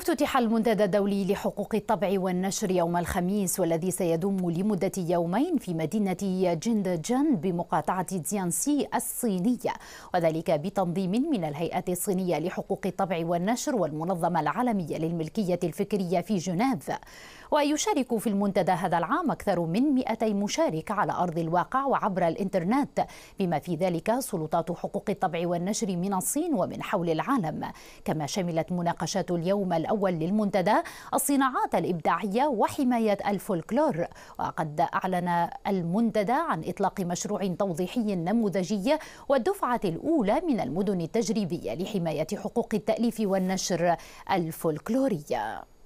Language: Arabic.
افتتح المنتدى الدولي لحقوق الطبع والنشر يوم الخميس والذي سيدوم لمدة يومين في مدينة جندجان بمقاطعة تيانسي الصينية وذلك بتنظيم من الهيئة الصينية لحقوق الطبع والنشر والمنظمة العالمية للملكية الفكرية في جنيف ويشارك في المنتدى هذا العام أكثر من 200 مشارك على أرض الواقع وعبر الإنترنت بما في ذلك سلطات حقوق الطبع والنشر من الصين ومن حول العالم كما شملت مناقشات اليوم الأول للمنتدى الصناعات الإبداعية وحماية الفولكلور وقد أعلن المنتدى عن إطلاق مشروع توضيحي نموذجي والدفعة الأولى من المدن التجريبية لحماية حقوق التأليف والنشر الفولكلورية